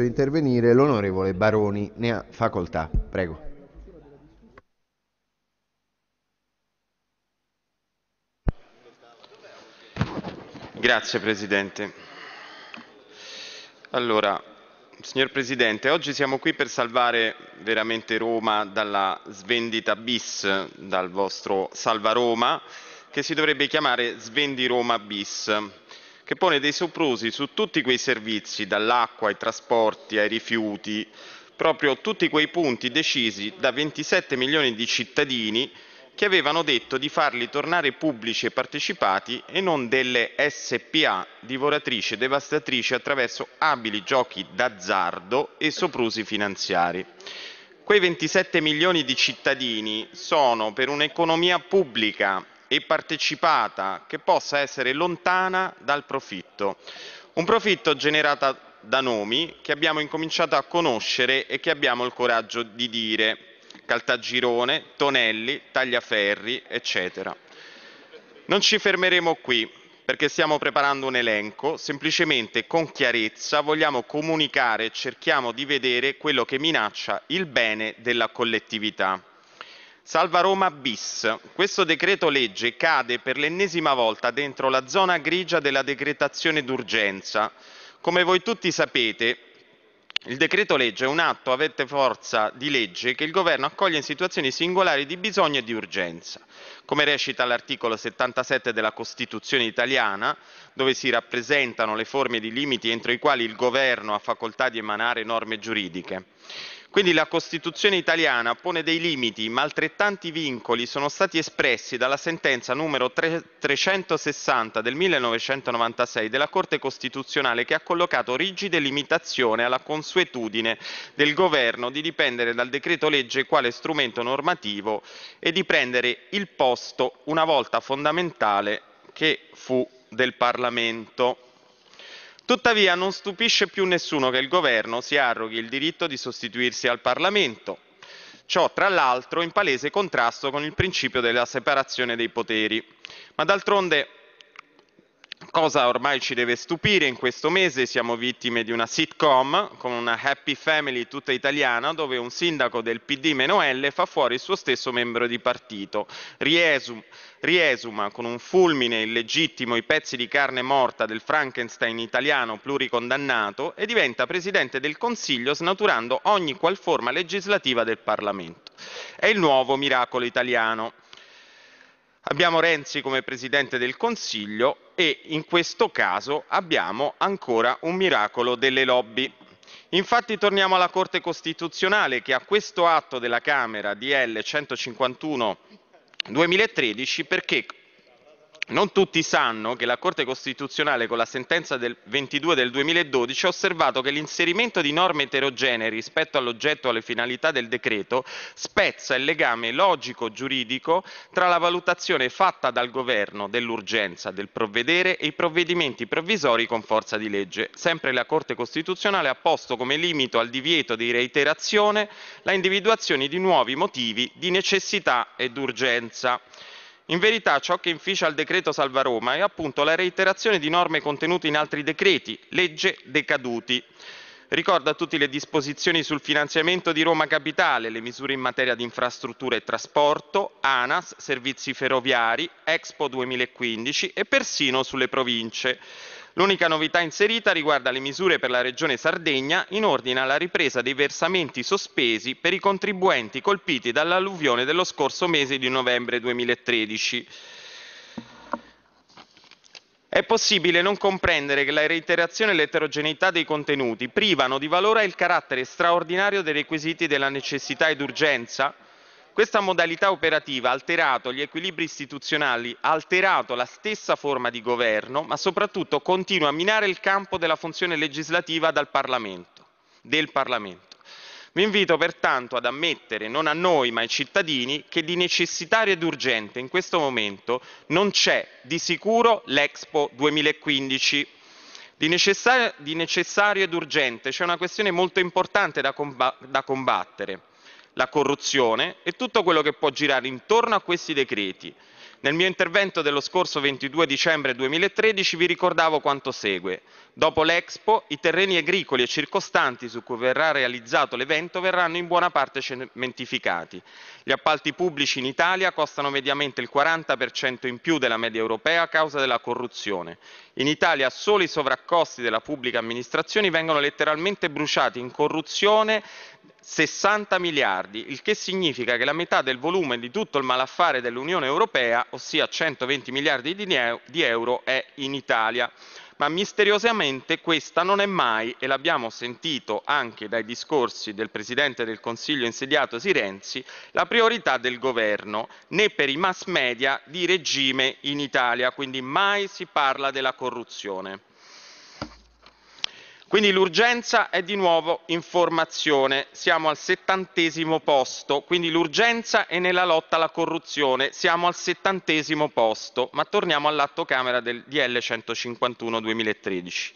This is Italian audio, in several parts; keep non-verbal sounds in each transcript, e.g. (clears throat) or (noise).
intervenire l'onorevole Baroni, ne ha facoltà. Prego. Grazie Presidente. Allora, signor Presidente, oggi siamo qui per salvare veramente Roma dalla svendita bis, dal vostro Salva Roma, che si dovrebbe chiamare Svendi Roma bis che pone dei soprusi su tutti quei servizi, dall'acqua ai trasporti ai rifiuti, proprio tutti quei punti decisi da 27 milioni di cittadini che avevano detto di farli tornare pubblici e partecipati e non delle SPA divoratrici e devastatrici attraverso abili giochi d'azzardo e soprusi finanziari. Quei 27 milioni di cittadini sono per un'economia pubblica e partecipata che possa essere lontana dal profitto. Un profitto generato da nomi che abbiamo incominciato a conoscere e che abbiamo il coraggio di dire Caltagirone, Tonelli, Tagliaferri, eccetera. Non ci fermeremo qui perché stiamo preparando un elenco, semplicemente con chiarezza vogliamo comunicare e cerchiamo di vedere quello che minaccia il bene della collettività. Salva Roma bis. Questo decreto legge cade per l'ennesima volta dentro la zona grigia della decretazione d'urgenza. Come voi tutti sapete, il decreto legge è un atto avente forza di legge che il governo accoglie in situazioni singolari di bisogno e di urgenza. Come recita l'articolo 77 della Costituzione italiana, dove si rappresentano le forme di limiti entro i quali il governo ha facoltà di emanare norme giuridiche. Quindi la Costituzione italiana pone dei limiti, ma altrettanti vincoli sono stati espressi dalla sentenza numero 3, 360 del 1996 della Corte Costituzionale che ha collocato rigide limitazioni alla consuetudine del governo di dipendere dal decreto legge quale strumento normativo e di prendere il posto una volta fondamentale che fu del Parlamento. Tuttavia non stupisce più nessuno che il governo si arroghi il diritto di sostituirsi al Parlamento, ciò tra l'altro in palese contrasto con il principio della separazione dei poteri. Ma d'altronde cosa ormai ci deve stupire, in questo mese siamo vittime di una sitcom con una happy family tutta italiana dove un sindaco del PD-L fa fuori il suo stesso membro di partito, Riesum, riesuma con un fulmine illegittimo i pezzi di carne morta del Frankenstein italiano pluricondannato e diventa presidente del Consiglio snaturando ogni qual forma legislativa del Parlamento. È il nuovo miracolo italiano. Abbiamo Renzi come Presidente del Consiglio e in questo caso abbiamo ancora un miracolo delle lobby. Infatti torniamo alla Corte Costituzionale che a questo atto della Camera DL 151 2013 perché non tutti sanno che la Corte Costituzionale con la sentenza del 22 del 2012 ha osservato che l'inserimento di norme eterogenee rispetto all'oggetto e alle finalità del decreto spezza il legame logico-giuridico tra la valutazione fatta dal governo dell'urgenza del provvedere e i provvedimenti provvisori con forza di legge. Sempre la Corte Costituzionale ha posto come limite al divieto di reiterazione la individuazione di nuovi motivi di necessità ed urgenza. In verità ciò che inficia il decreto Salva Roma è appunto la reiterazione di norme contenute in altri decreti, legge decaduti. Ricordo a tutti le disposizioni sul finanziamento di Roma Capitale, le misure in materia di infrastrutture e trasporto, ANAS, servizi ferroviari, Expo 2015 e persino sulle province. L'unica novità inserita riguarda le misure per la Regione Sardegna in ordine alla ripresa dei versamenti sospesi per i contribuenti colpiti dall'alluvione dello scorso mese di novembre 2013. È possibile non comprendere che la reiterazione e l'eterogeneità dei contenuti privano di valore il carattere straordinario dei requisiti della necessità ed urgenza? Questa modalità operativa ha alterato gli equilibri istituzionali, ha alterato la stessa forma di governo, ma soprattutto continua a minare il campo della funzione legislativa Parlamento, del Parlamento. Vi invito pertanto ad ammettere, non a noi ma ai cittadini, che di necessitario ed urgente in questo momento non c'è di sicuro l'Expo 2015. Di necessario, di necessario ed urgente c'è una questione molto importante da, comb- da combattere la corruzione e tutto quello che può girare intorno a questi decreti. Nel mio intervento dello scorso 22 dicembre 2013 vi ricordavo quanto segue. Dopo l'Expo, i terreni agricoli e circostanti su cui verrà realizzato l'evento verranno in buona parte cementificati. Gli appalti pubblici in Italia costano mediamente il 40% in più della media europea a causa della corruzione. In Italia solo i sovraccosti della pubblica amministrazione vengono letteralmente bruciati in corruzione 60 miliardi, il che significa che la metà del volume di tutto il malaffare dell'Unione Europea, ossia 120 miliardi di euro, è in Italia. Ma misteriosamente questa non è mai, e l'abbiamo sentito anche dai discorsi del Presidente del Consiglio insediato Sirenzi, la priorità del governo, né per i mass media di regime in Italia, quindi mai si parla della corruzione. Quindi l'urgenza è di nuovo informazione, siamo al settantesimo posto, quindi l'urgenza è nella lotta alla corruzione, siamo al settantesimo posto, ma torniamo all'atto Camera del DL 151 2013.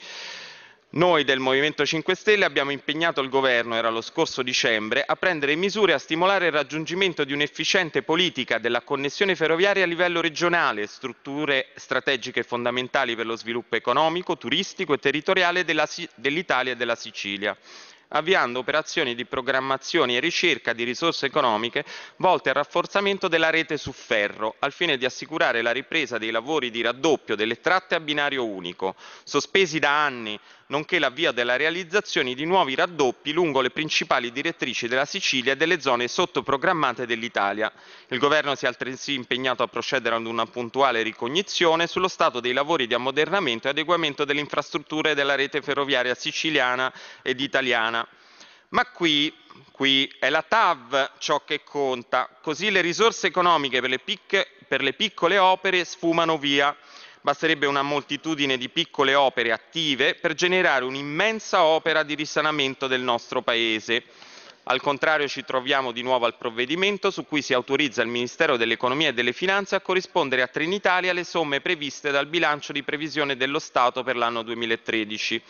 Noi del Movimento 5 Stelle abbiamo impegnato il governo, era lo scorso dicembre, a prendere misure a stimolare il raggiungimento di un'efficiente politica della connessione ferroviaria a livello regionale, strutture strategiche fondamentali per lo sviluppo economico, turistico e territoriale dell'Italia e della Sicilia avviando operazioni di programmazione e ricerca di risorse economiche volte al rafforzamento della rete su ferro, al fine di assicurare la ripresa dei lavori di raddoppio delle tratte a binario unico, sospesi da anni nonché l'avvio della realizzazione di nuovi raddoppi lungo le principali direttrici della Sicilia e delle zone sottoprogrammate dell'Italia. Il Governo si è altresì impegnato a procedere ad una puntuale ricognizione sullo stato dei lavori di ammodernamento e adeguamento delle infrastrutture della rete ferroviaria siciliana ed italiana. Ma qui, qui, è la TAV ciò che conta, così le risorse economiche per le, picche, per le piccole opere sfumano via. Basterebbe una moltitudine di piccole opere attive per generare un'immensa opera di risanamento del nostro Paese. Al contrario ci troviamo di nuovo al provvedimento su cui si autorizza il Ministero dell'Economia e delle Finanze a corrispondere a Trenitalia le somme previste dal bilancio di previsione dello Stato per l'anno 2013.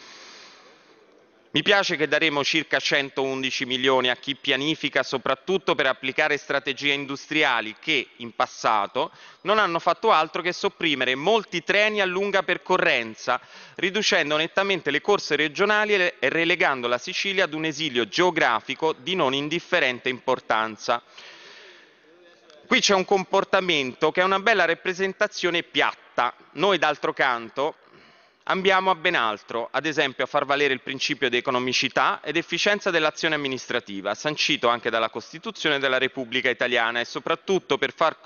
Mi piace che daremo circa 111 milioni a chi pianifica soprattutto per applicare strategie industriali che, in passato, non hanno fatto altro che sopprimere molti treni a lunga percorrenza, riducendo nettamente le corse regionali e relegando la Sicilia ad un esilio geografico di non indifferente importanza. Qui c'è un comportamento che è una bella rappresentazione piatta. Noi, d'altro canto, Andiamo a ben altro, ad esempio a far valere il principio di economicità ed efficienza dell'azione amministrativa, sancito anche dalla Costituzione della Repubblica Italiana e soprattutto per far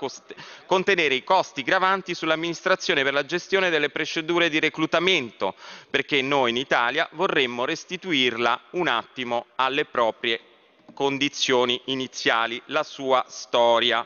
contenere i costi gravanti sull'amministrazione per la gestione delle procedure di reclutamento, perché noi in Italia vorremmo restituirla un attimo alle proprie condizioni iniziali, la sua storia.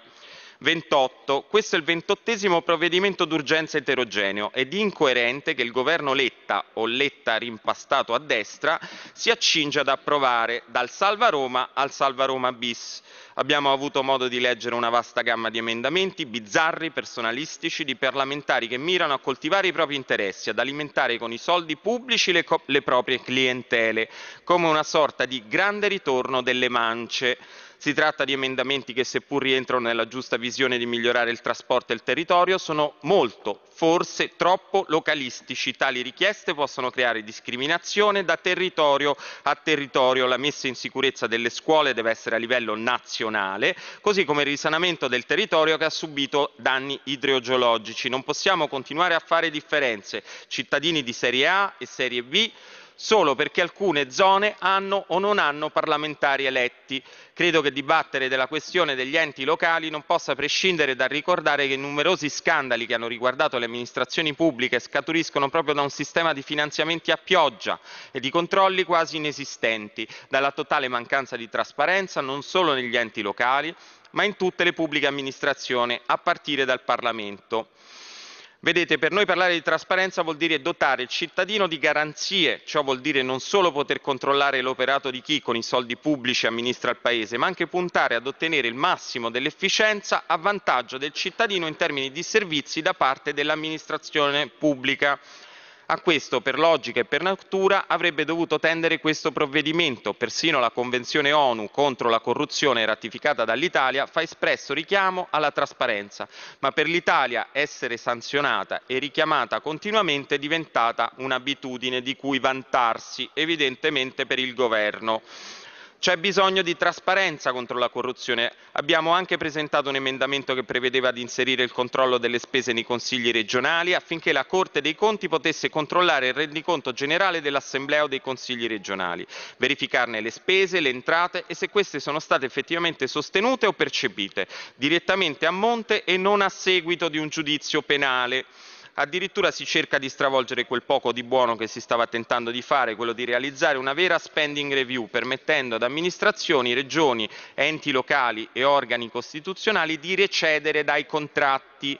28. Questo è il ventottesimo provvedimento d'urgenza eterogeneo ed incoerente che il governo Letta o Letta rimpastato a destra si accinge ad approvare dal Salva Roma al Salva Roma bis. Abbiamo avuto modo di leggere una vasta gamma di emendamenti bizzarri, personalistici, di parlamentari che mirano a coltivare i propri interessi, ad alimentare con i soldi pubblici le, co- le proprie clientele, come una sorta di grande ritorno delle mance. Si tratta di emendamenti che seppur rientrano nella giusta visione di migliorare il trasporto e il territorio, sono molto, forse troppo localistici. Tali richieste possono creare discriminazione da territorio a territorio. La messa in sicurezza delle scuole deve essere a livello nazionale, così come il risanamento del territorio che ha subito danni idrogeologici. Non possiamo continuare a fare differenze. Cittadini di serie A e serie B solo perché alcune zone hanno o non hanno parlamentari eletti. Credo che dibattere della questione degli enti locali non possa prescindere dal ricordare che i numerosi scandali che hanno riguardato le amministrazioni pubbliche scaturiscono proprio da un sistema di finanziamenti a pioggia e di controlli quasi inesistenti, dalla totale mancanza di trasparenza non solo negli enti locali, ma in tutte le pubbliche amministrazioni, a partire dal Parlamento. Vedete, per noi parlare di trasparenza vuol dire dotare il cittadino di garanzie, ciò vuol dire non solo poter controllare l'operato di chi con i soldi pubblici amministra il Paese, ma anche puntare ad ottenere il massimo dell'efficienza a vantaggio del cittadino in termini di servizi da parte dell'amministrazione pubblica. A questo, per logica e per natura, avrebbe dovuto tendere questo provvedimento, persino la Convenzione ONU contro la corruzione ratificata dall'Italia fa espresso richiamo alla trasparenza, ma per l'Italia essere sanzionata e richiamata continuamente è diventata un'abitudine di cui vantarsi, evidentemente per il governo. C'è bisogno di trasparenza contro la corruzione. Abbiamo anche presentato un emendamento che prevedeva di inserire il controllo delle spese nei consigli regionali affinché la Corte dei Conti potesse controllare il rendiconto generale dell'Assemblea o dei consigli regionali, verificarne le spese, le entrate e se queste sono state effettivamente sostenute o percepite direttamente a monte e non a seguito di un giudizio penale. Addirittura si cerca di stravolgere quel poco di buono che si stava tentando di fare, quello di realizzare una vera spending review, permettendo ad amministrazioni, regioni, enti locali e organi costituzionali di recedere dai contratti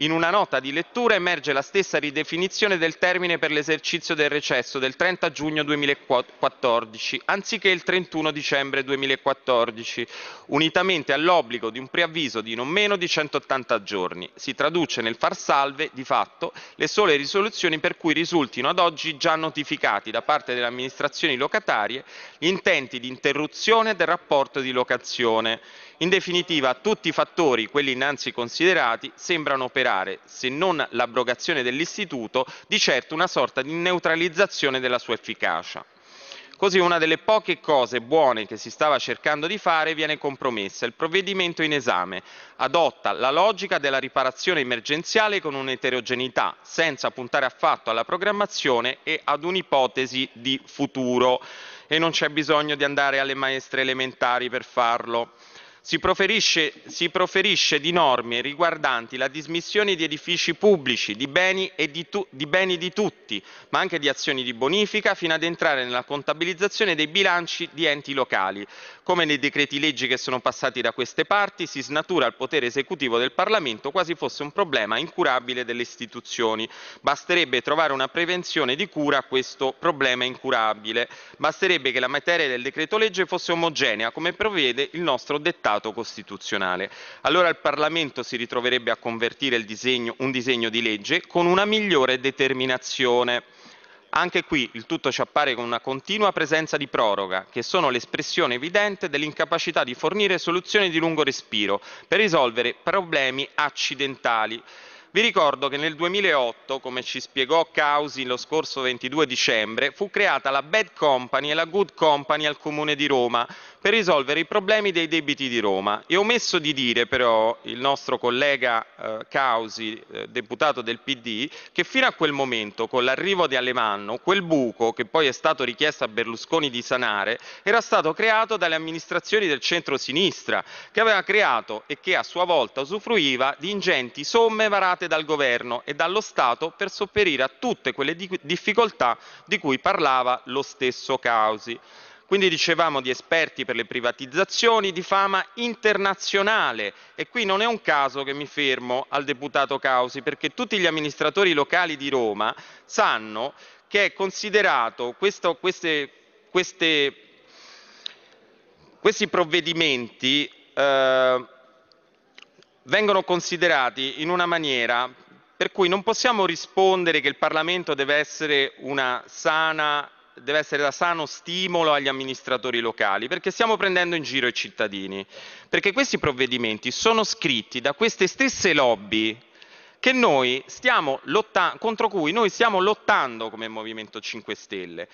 in una nota di lettura emerge la stessa ridefinizione del termine per l'esercizio del recesso del 30 giugno 2014, anziché il 31 dicembre 2014, unitamente all'obbligo di un preavviso di non meno di 180 giorni. Si traduce nel far salve, di fatto, le sole risoluzioni per cui risultino ad oggi già notificati da parte delle amministrazioni locatarie gli intenti di interruzione del rapporto di locazione in definitiva, tutti i fattori, quelli innanzi considerati, sembrano operare, se non l'abrogazione dell'istituto, di certo una sorta di neutralizzazione della sua efficacia. Così una delle poche cose buone che si stava cercando di fare viene compromessa. Il provvedimento in esame adotta la logica della riparazione emergenziale con un'eterogeneità, senza puntare affatto alla programmazione e ad un'ipotesi di futuro. E non c'è bisogno di andare alle maestre elementari per farlo si proferisce, si proferisce, di norme riguardanti la dismissione di edifici pubblici, di beni, di, tu, di beni di tutti, ma anche di azioni di bonifica, fino ad entrare nella contabilizzazione dei bilanci di enti locali. Come nei decreti leggi che sono passati da queste parti, si snatura il potere esecutivo del Parlamento quasi fosse un problema incurabile delle istituzioni. Basterebbe trovare una prevenzione di cura a questo problema incurabile. Basterebbe che la materia del decreto legge fosse omogenea, come prevede il nostro dettaglio dettato costituzionale. Allora il Parlamento si ritroverebbe a convertire disegno, un disegno di legge con una migliore determinazione. Anche qui il tutto ci appare con una continua presenza di proroga, che sono l'espressione evidente dell'incapacità di fornire soluzioni di lungo respiro per risolvere problemi accidentali vi ricordo che nel 2008, come ci spiegò Causi lo scorso 22 dicembre, fu creata la Bad Company e la Good Company al Comune di Roma per risolvere i problemi dei debiti di Roma. E ho omesso di dire però il nostro collega eh, Causi, eh, deputato del PD, che fino a quel momento, con l'arrivo di Alemanno, quel buco che poi è stato richiesto a Berlusconi di sanare era stato creato dalle amministrazioni del centro-sinistra, che aveva creato e che a sua volta usufruiva di ingenti somme varate avviate dal governo e dallo Stato per sopperire a tutte quelle di difficoltà di cui parlava lo stesso Causi. Quindi dicevamo di esperti per le privatizzazioni di fama internazionale e qui non è un caso che mi fermo al deputato Causi perché tutti gli amministratori locali di Roma sanno che è considerato questo, queste, queste, questi provvedimenti eh, vengono considerati in una maniera per cui non possiamo rispondere che il Parlamento deve essere, sana, deve essere da sano stimolo agli amministratori locali, perché stiamo prendendo in giro i cittadini, perché questi provvedimenti sono scritti da queste stesse lobby contro cui noi stiamo lottando come Movimento 5 Stelle.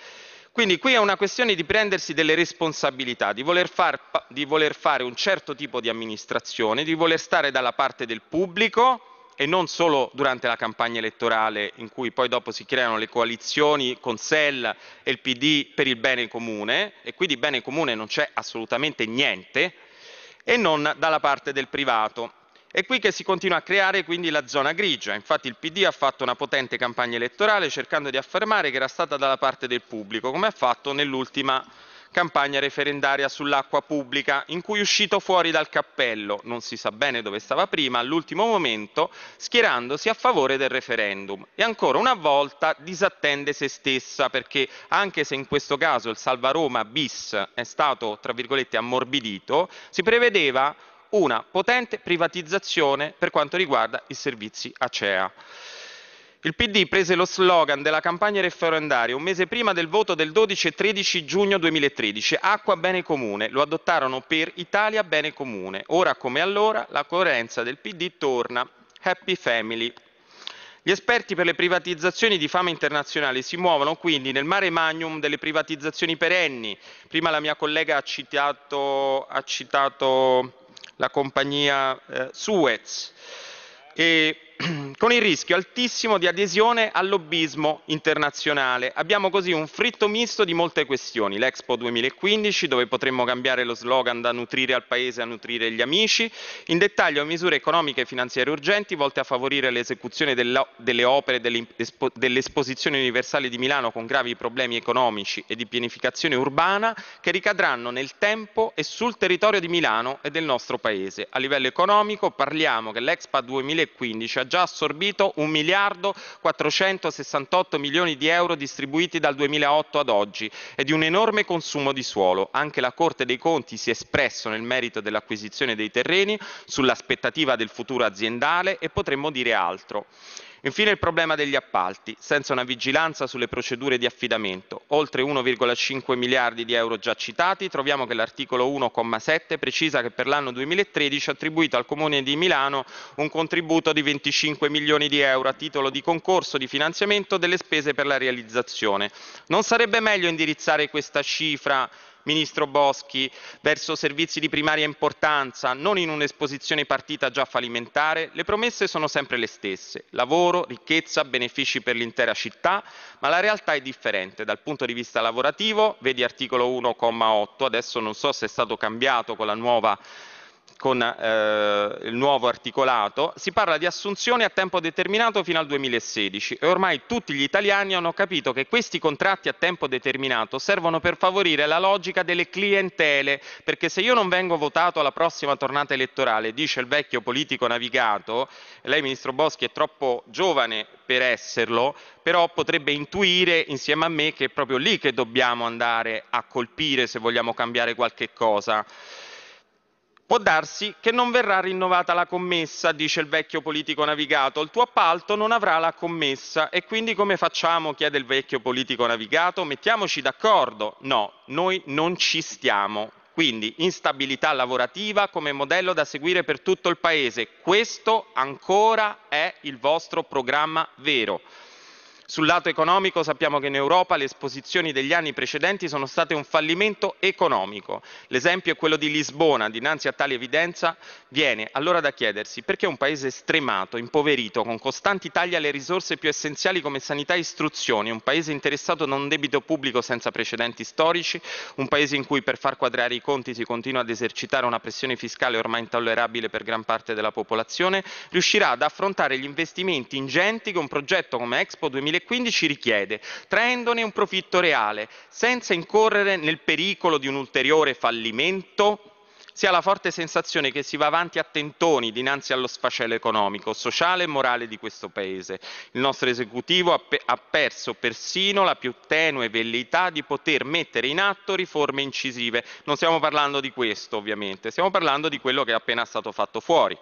Quindi qui è una questione di prendersi delle responsabilità, di voler, far, di voler, fare un certo tipo di amministrazione, di voler stare dalla parte del pubblico e non solo durante la campagna elettorale in cui poi dopo si creano le coalizioni con SEL e il PD per il bene comune e qui di bene comune non c'è assolutamente niente e non dalla parte del privato. È qui che si continua a creare quindi la zona grigia. Infatti il PD ha fatto una potente campagna elettorale cercando di affermare che era stata dalla parte del pubblico, come ha fatto nell'ultima campagna referendaria sull'acqua pubblica, in cui è uscito fuori dal cappello, non si sa bene dove stava prima, all'ultimo momento, schierandosi a favore del referendum. E ancora una volta disattende se stessa, perché anche se in questo caso il Salva Roma bis è stato, tra virgolette, ammorbidito, si prevedeva una potente privatizzazione per quanto riguarda i servizi ACEA. Il PD prese lo slogan della campagna referendaria un mese prima del voto del 12 e 13 giugno 2013, Acqua Bene Comune, lo adottarono per Italia Bene Comune. Ora come allora la coerenza del PD torna, Happy Family. Gli esperti per le privatizzazioni di fama internazionale si muovono quindi nel mare magnum delle privatizzazioni perenni. Prima la mia collega ha citato, ha citato la compagnia eh, Suez. E (clears throat) con il rischio altissimo di adesione al lobbismo internazionale. Abbiamo così un fritto misto di molte questioni, l'Expo 2015 dove potremmo cambiare lo slogan da nutrire al paese a nutrire gli amici, in dettaglio misure economiche e finanziarie urgenti volte a favorire l'esecuzione delle opere dell'esposizione universale di Milano con gravi problemi economici e di pianificazione urbana che ricadranno nel tempo e sul territorio di Milano e del nostro paese. A livello economico parliamo che l'Expo 2015 ha ha già assorbito 1 miliardo 468 milioni di euro distribuiti dal 2008 ad oggi e di un enorme consumo di suolo. Anche la Corte dei Conti si è espresso nel merito dell'acquisizione dei terreni, sull'aspettativa del futuro aziendale e potremmo dire altro. Infine il problema degli appalti, senza una vigilanza sulle procedure di affidamento, oltre 1,5 miliardi di euro già citati, troviamo che l'articolo 1,7 precisa che per l'anno 2013 ha attribuito al Comune di Milano un contributo di 25 milioni di euro a titolo di concorso di finanziamento delle spese per la realizzazione. Non sarebbe meglio indirizzare questa cifra Ministro Boschi, verso servizi di primaria importanza, non in un'esposizione partita già fallimentare, le promesse sono sempre le stesse. Lavoro, ricchezza, benefici per l'intera città, ma la realtà è differente. Dal punto di vista lavorativo, vedi articolo 1,8, adesso non so se è stato cambiato con la nuova con eh, il nuovo articolato, si parla di assunzioni a tempo determinato fino al 2016 e ormai tutti gli italiani hanno capito che questi contratti a tempo determinato servono per favorire la logica delle clientele, perché se io non vengo votato alla prossima tornata elettorale, dice il vecchio politico navigato, lei ministro Boschi è troppo giovane per esserlo, però potrebbe intuire insieme a me che è proprio lì che dobbiamo andare a colpire se vogliamo cambiare qualche cosa. Può darsi che non verrà rinnovata la commessa, dice il vecchio politico navigato, il tuo appalto non avrà la commessa e quindi come facciamo? chiede il vecchio politico navigato, mettiamoci d'accordo. No, noi non ci stiamo. Quindi instabilità lavorativa come modello da seguire per tutto il Paese. Questo ancora è il vostro programma vero. Sul lato economico sappiamo che in Europa le esposizioni degli anni precedenti sono state un fallimento economico. L'esempio è quello di Lisbona. Dinanzi a tale evidenza viene allora da chiedersi perché un paese stremato, impoverito, con costanti tagli alle risorse più essenziali come sanità e istruzione, un paese interessato da un debito pubblico senza precedenti storici, un paese in cui per far quadrare i conti si continua ad esercitare una pressione fiscale ormai intollerabile per gran parte della popolazione, riuscirà ad affrontare gli investimenti ingenti che un progetto come Expo 2020 2015 richiede, traendone un profitto reale, senza incorrere nel pericolo di un ulteriore fallimento si ha la forte sensazione che si va avanti a tentoni dinanzi allo sfacelo economico, sociale e morale di questo Paese. Il nostro esecutivo ha, pe- ha, perso persino la più tenue velleità di poter mettere in atto riforme incisive. Non stiamo parlando di questo, ovviamente, stiamo parlando di quello che è appena stato fatto fuori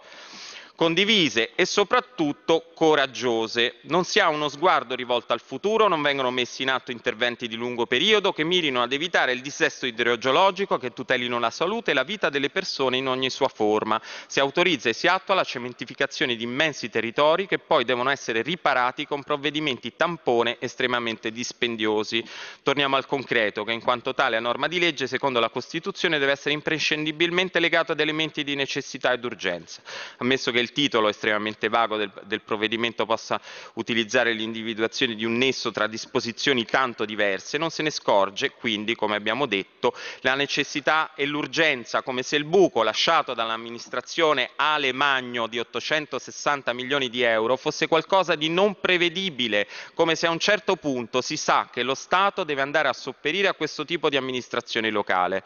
condivise e soprattutto coraggiose. Non si ha uno sguardo rivolto al futuro, non vengono messi in atto interventi di lungo periodo che mirino ad evitare il dissesto idrogeologico, che tutelino la salute e la vita delle persone in ogni sua forma. Si autorizza e si attua la cementificazione di immensi territori che poi devono essere riparati con provvedimenti tampone estremamente dispendiosi. Torniamo al concreto, che in quanto tale a norma di legge, secondo la Costituzione, deve essere imprescindibilmente legato ad elementi di necessità ed urgenza. Ammesso che il titolo estremamente vago del, del provvedimento possa utilizzare l'individuazione di un nesso tra disposizioni tanto diverse, non se ne scorge quindi, come abbiamo detto, la necessità e l'urgenza, come se il buco lasciato dall'amministrazione Ale Magno di 860 milioni di euro fosse qualcosa di non prevedibile, come se a un certo punto si sa che lo Stato deve andare a sopperire a questo tipo di amministrazione locale.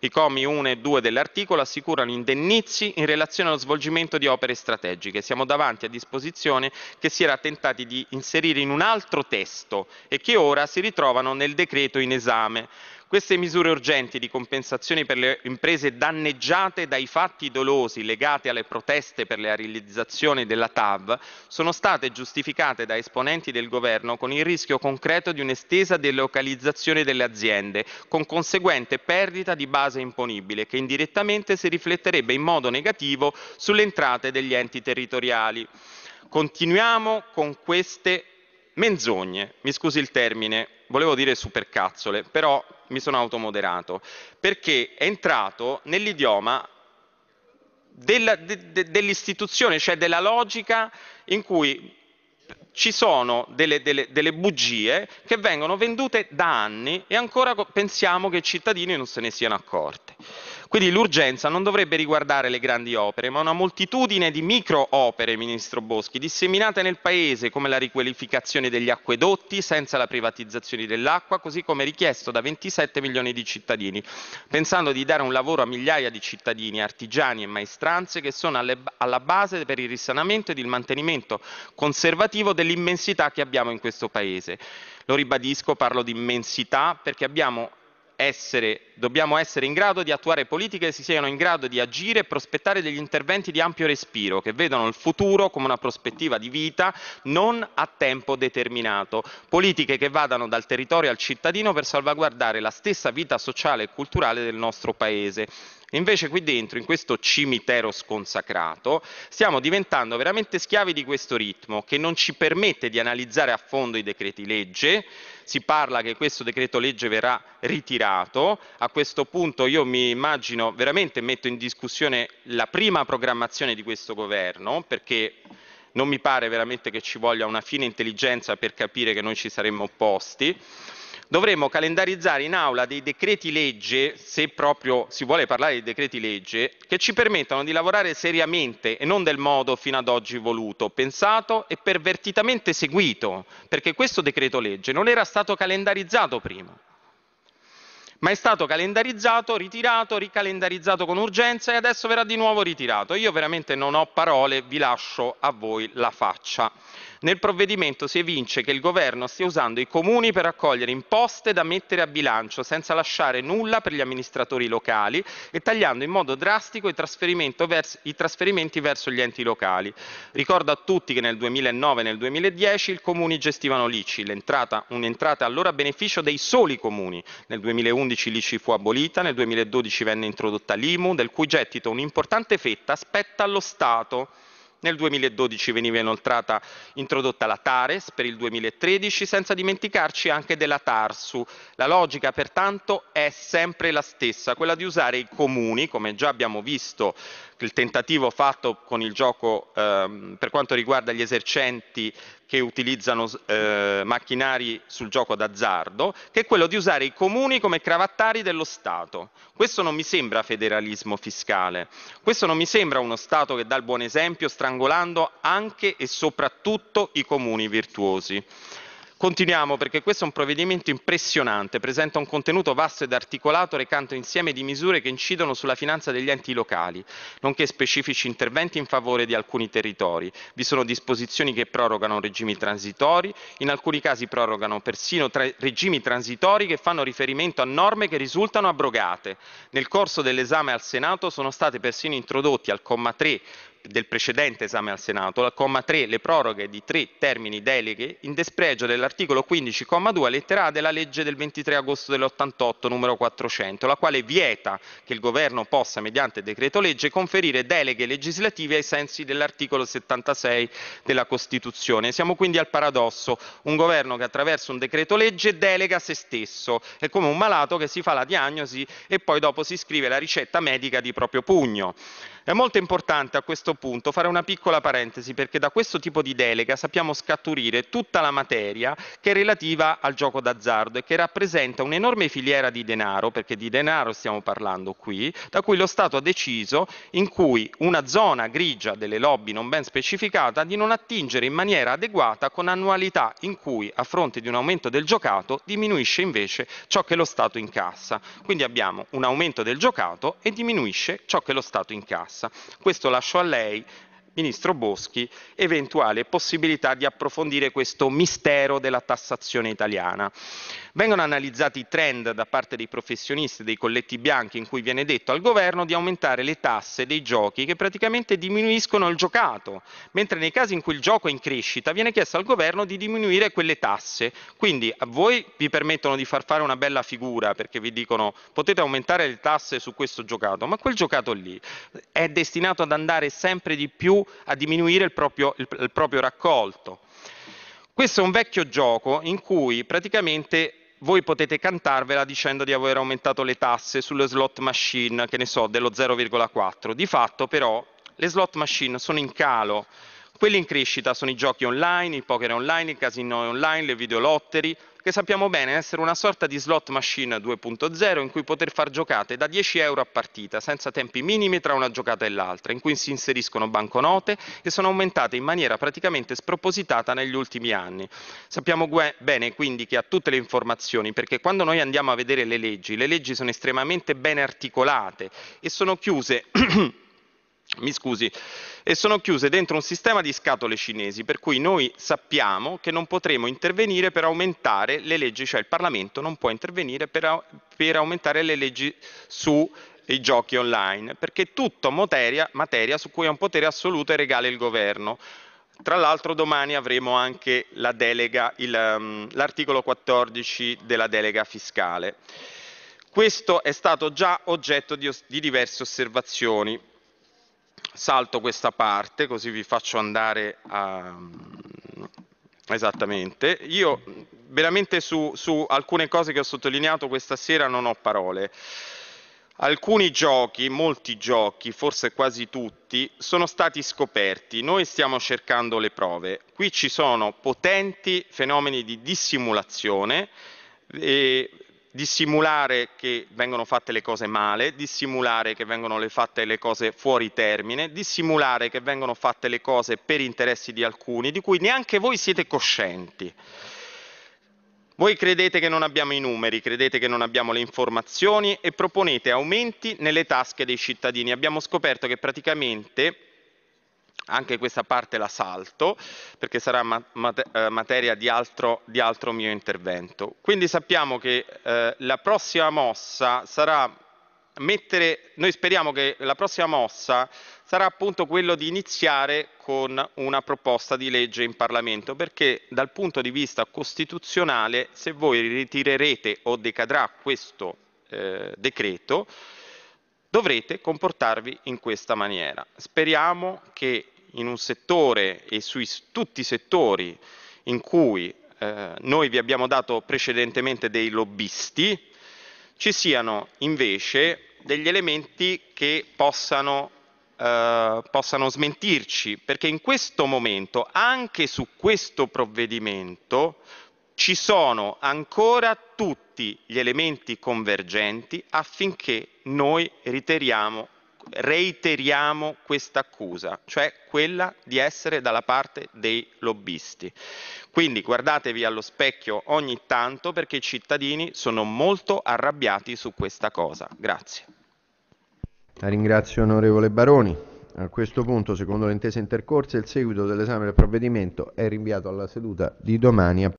I comi 1 e 2 dell'articolo assicurano indennizi in relazione allo svolgimento di opere strategiche. Siamo davanti a disposizioni che si era tentati di inserire in un altro testo e che ora si ritrovano nel decreto in esame. Queste misure urgenti di compensazione per le imprese danneggiate dai fatti dolosi legati alle proteste per la realizzazione della TAV sono state giustificate da esponenti del governo con il rischio concreto di un'estesa delocalizzazione delle aziende, con conseguente perdita di base imponibile che indirettamente si rifletterebbe in modo negativo sulle entrate degli enti territoriali. Continuiamo con queste menzogne, mi scusi il termine, volevo dire supercazzole, però mi sono automoderato, perché è entrato nell'idioma del, de, de, dell'istituzione, cioè della logica in cui ci sono delle, delle, delle, bugie che vengono vendute da anni e ancora pensiamo che i cittadini non se ne siano accorti. Quindi l'urgenza non dovrebbe riguardare le grandi opere, ma una moltitudine di micro opere, Ministro Boschi, disseminate nel Paese, come la riqualificazione degli acquedotti senza la privatizzazione dell'acqua, così come richiesto da 27 milioni di cittadini, pensando di dare un lavoro a migliaia di cittadini, artigiani e maestranze che sono alle, alla base per il risanamento ed il mantenimento conservativo dell'immensità che abbiamo in questo Paese. Lo ribadisco, parlo di immensità perché abbiamo essere, dobbiamo essere in grado di attuare politiche che si siano in grado di agire e prospettare degli interventi di ampio respiro, che vedano il futuro come una prospettiva di vita non a tempo determinato. Politiche che vadano dal territorio al cittadino per salvaguardare la stessa vita sociale e culturale del nostro Paese. Invece qui dentro, in questo cimitero sconsacrato, stiamo diventando veramente schiavi di questo ritmo che non ci permette di analizzare a fondo i decreti legge. Si parla che questo decreto legge verrà ritirato. A questo punto io mi immagino veramente metto in discussione la prima programmazione di questo governo perché non mi pare veramente che ci voglia una fine intelligenza per capire che noi ci saremmo opposti dovremmo calendarizzare in aula dei decreti legge, se proprio si vuole parlare di decreti legge, che ci permettano di lavorare seriamente e non del modo fino ad oggi voluto, pensato e pervertitamente seguito, perché questo decreto legge non era stato calendarizzato prima ma è stato calendarizzato, ritirato, ricalendarizzato con urgenza e adesso verrà di nuovo ritirato. Io veramente non ho parole, vi lascio a voi la faccia. Nel provvedimento si evince che il governo stia usando i comuni per accogliere imposte da mettere a bilancio senza lasciare nulla per gli amministratori locali e tagliando in modo drastico i, verso, i trasferimenti verso gli enti locali. Ricordo a tutti che nel 2009 e nel 2010 i comuni gestivano l'ICI, un'entrata allora a beneficio dei soli comuni. Nel 2011 l'ICI fu abolita, nel 2012 venne introdotta l'IMU, del cui gettito un'importante fetta spetta allo Stato. Nel 2012 veniva inoltrata introdotta la Tares per il 2013, senza dimenticarci anche della Tarsu. La logica pertanto è sempre la stessa, quella di usare i comuni, come già abbiamo visto il tentativo fatto con il gioco ehm, per quanto riguarda gli esercenti che utilizzano eh, macchinari sul gioco d'azzardo, che è quello di usare i comuni come cravattari dello Stato. Questo non mi sembra federalismo fiscale, questo non mi sembra uno Stato che dà il buon esempio strangolando anche e soprattutto i comuni virtuosi. Continuiamo perché questo è un provvedimento impressionante, presenta un contenuto vasto ed articolato recanto insieme di misure che incidono sulla finanza degli enti locali, nonché specifici interventi in favore di alcuni territori. Vi sono disposizioni che prorogano regimi transitori, in alcuni casi prorogano persino tra- regimi transitori che fanno riferimento a norme che risultano abrogate. Nel corso dell'esame al Senato sono state persino introdotti al comma 3 del precedente esame al Senato, la comma 3 le proroghe di tre termini deleghe in despregio dell'articolo 15, comma 2, lettera A della legge del 23 agosto dell'88 numero 400, la quale vieta che il governo possa mediante decreto legge conferire deleghe legislative ai sensi dell'articolo 76 della Costituzione. Siamo quindi al paradosso, un governo che attraverso un decreto legge delega se stesso, è come un malato che si fa la diagnosi e poi dopo si scrive la ricetta medica di proprio pugno. È molto importante a questo punto fare una piccola parentesi perché da questo tipo di delega sappiamo scaturire tutta la materia che è relativa al gioco d'azzardo e che rappresenta un'enorme filiera di denaro, perché di denaro stiamo parlando qui, da cui lo Stato ha deciso in cui una zona grigia delle lobby non ben specificata di non attingere in maniera adeguata con annualità in cui a fronte di un aumento del giocato diminuisce invece ciò che lo Stato incassa. Quindi abbiamo un aumento del giocato e diminuisce ciò che lo Stato incassa. Questo lascio a lei say ministro Boschi, eventuale possibilità di approfondire questo mistero della tassazione italiana. Vengono analizzati i trend da parte dei professionisti dei colletti bianchi in cui viene detto al governo di aumentare le tasse dei giochi che praticamente diminuiscono il giocato, mentre nei casi in cui il gioco è in crescita viene chiesto al governo di diminuire quelle tasse. Quindi a voi vi permettono di far fare una bella figura perché vi dicono potete aumentare le tasse su questo giocato, ma quel giocato lì è destinato ad andare sempre di più a diminuire il proprio, il, il proprio raccolto. Questo è un vecchio gioco in cui praticamente voi potete cantarvela dicendo di aver aumentato le tasse sulle slot machine, che ne so, dello 0,4. Di fatto però le slot machine sono in calo. Quelli in crescita sono i giochi online, i poker online, i casino online, le videolotterie, che sappiamo bene essere una sorta di slot machine 2.0 in cui poter far giocate da 10 euro a partita, senza tempi minimi tra una giocata e l'altra, in cui si inseriscono banconote che sono aumentate in maniera praticamente spropositata negli ultimi anni. Sappiamo bene quindi che ha tutte le informazioni, perché quando noi andiamo a vedere le leggi, le leggi sono estremamente ben articolate e sono chiuse (clears throat) mi scusi, e sono chiuse dentro un sistema di scatole cinesi, per cui noi sappiamo che non potremo intervenire per aumentare le leggi, cioè il Parlamento non può intervenire per, per aumentare le leggi sui giochi online, perché è tutta materia, materia su cui ha un potere assoluto e regale il governo. Tra l'altro domani avremo anche la delega, il, um, l'articolo 14 della delega fiscale. Questo è stato già oggetto di, di diverse osservazioni salto questa parte così vi faccio andare a... Esattamente, io veramente su, su alcune cose che ho sottolineato questa sera non ho parole. Alcuni giochi, molti giochi, forse quasi tutti, sono stati scoperti. Noi stiamo cercando le prove. Qui ci sono potenti fenomeni di dissimulazione e dissimulare che vengono fatte le cose male, dissimulare che vengono le fatte le cose fuori termine, dissimulare che vengono fatte le cose per interessi di alcuni, di cui neanche voi siete coscienti. Voi credete che non abbiamo i numeri, credete che non abbiamo le informazioni e proponete aumenti nelle tasche dei cittadini. Abbiamo scoperto che praticamente anche questa parte la salto perché sarà mat- eh, materia di altro, di altro, mio intervento. Quindi sappiamo che eh, la prossima mossa sarà mettere, noi speriamo che la prossima mossa sarà appunto quello di iniziare con una proposta di legge in Parlamento perché dal punto di vista costituzionale se voi ritirerete o decadrà questo eh, decreto dovrete comportarvi in questa maniera. Speriamo che in un settore e su tutti i settori in cui eh, noi vi abbiamo dato precedentemente dei lobbisti, ci siano invece degli elementi che possano, eh, possano smentirci, perché in questo momento, anche su questo provvedimento, ci sono ancora tutti tutti gli elementi convergenti affinché noi reiteriamo questa accusa, cioè quella di essere dalla parte dei lobbisti. Quindi guardatevi allo specchio ogni tanto perché i cittadini sono molto arrabbiati su questa cosa. Grazie. La ringrazio onorevole Baroni. A questo punto, secondo le intese intercorse, il seguito dell'esame del provvedimento è rinviato alla seduta di domani.